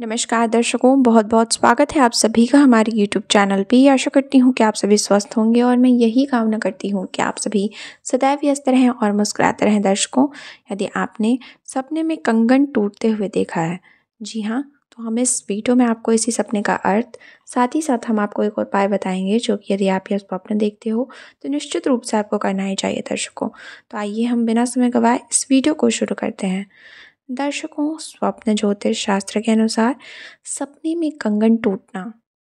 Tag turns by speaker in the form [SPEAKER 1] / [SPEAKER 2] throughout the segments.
[SPEAKER 1] नमस्कार दर्शकों बहुत बहुत स्वागत है आप सभी का हमारे यूट्यूब चैनल पे आशा करती हूँ कि आप सभी स्वस्थ होंगे और मैं यही कामना करती हूँ कि आप सभी सदैव व्यस्त रहें और मुस्कुराते रहें दर्शकों यदि आपने सपने में कंगन टूटते हुए देखा है जी हाँ तो हम इस वीडियो में आपको इसी सपने का अर्थ साथ ही साथ हम आपको एक और उपाय बताएंगे जो कि यदि आप यह स्वप्न देखते हो तो निश्चित रूप से आपको करना ही चाहिए दर्शकों तो आइए हम बिना समय गवाए इस वीडियो को शुरू करते हैं दर्शकों स्वप्न ज्योतिष शास्त्र के अनुसार सपने में कंगन टूटना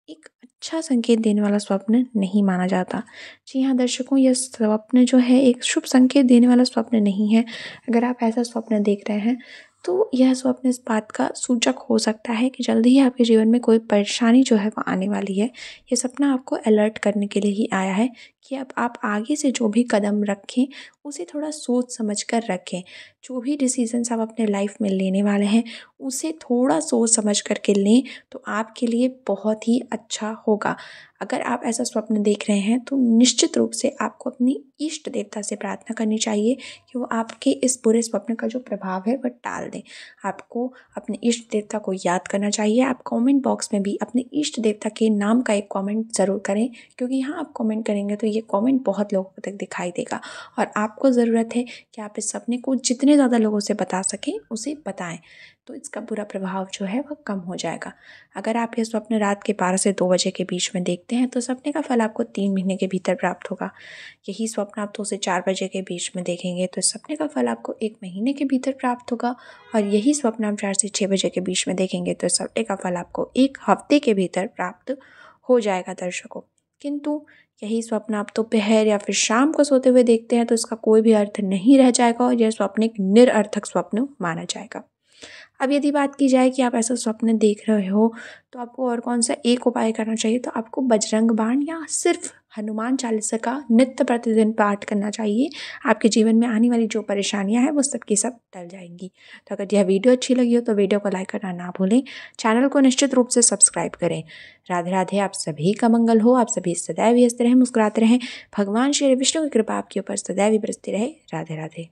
[SPEAKER 1] एक अच्छा संकेत देने वाला स्वप्न नहीं माना जाता जी हाँ दर्शकों यह स्वप्न जो है एक शुभ संकेत देने वाला स्वप्न नहीं है अगर आप ऐसा स्वप्न देख रहे हैं तो यह स्वप्न इस बात का सूचक हो सकता है कि जल्दी ही आपके जीवन में कोई परेशानी जो है वो आने वाली है यह सपना आपको अलर्ट करने के लिए ही आया है कि अब आप आगे से जो भी कदम रखें उसे थोड़ा सोच समझ कर रखें जो भी डिसीज़न्स आप अपने लाइफ में लेने वाले हैं उसे थोड़ा सोच समझ कर के लें तो आपके लिए बहुत ही अच्छा होगा अगर आप ऐसा स्वप्न देख रहे हैं तो निश्चित रूप से आपको अपनी इष्ट देवता से प्रार्थना करनी चाहिए कि वो आपके इस बुरे स्वप्न का जो प्रभाव है वह टाल दें आपको अपने इष्ट देवता को याद करना चाहिए आप कमेंट बॉक्स में भी अपने इष्ट देवता के नाम का एक कमेंट ज़रूर करें क्योंकि यहाँ आप कमेंट करेंगे तो ये कमेंट बहुत लोगों तक दिखाई देगा और आपको ज़रूरत है कि आप इस सपने को जितने ज़्यादा लोगों से बता सकें उसे बताएं तो इसका बुरा प्रभाव जो है वह कम हो जाएगा अगर आप ये स्वप्न रात के बारह से दो बजे के बीच में देखते हैं तो सपने का फल आपको तीन महीने के भीतर प्राप्त होगा यही स्वप्न आप दो से चार बजे के बीच में देखेंगे तो सपने का फल आपको एक महीने के भीतर प्राप्त होगा और यही स्वप्न आप चार से छः बजे के बीच में देखेंगे तो सपने का फल आपको एक हफ्ते के भीतर प्राप्त हो जाएगा दर्शकों किंतु यही स्वप्न आप दोपहर तो या फिर शाम को सोते हुए देखते हैं तो इसका कोई भी अर्थ नहीं रह जाएगा और यह स्वप्न एक निरअर्थक स्वप्न माना जाएगा अब यदि बात की जाए कि आप ऐसा स्वप्न देख रहे हो तो आपको और कौन सा एक उपाय करना चाहिए तो आपको बजरंग बाण या सिर्फ हनुमान चालीसा का नित्य प्रतिदिन पाठ करना चाहिए आपके जीवन में आने वाली जो परेशानियां हैं वो सब की सब टल जाएंगी तो अगर यह वीडियो अच्छी लगी हो तो वीडियो को लाइक करना ना भूलें चैनल को निश्चित रूप से सब्सक्राइब करें राधे राधे आप सभी का मंगल हो आप सभी सदैव व्यस्त रहें मुस्कुराते रहें भगवान श्री विष्णु की कृपा आपके ऊपर सदैव बरसती रहे राधे राधे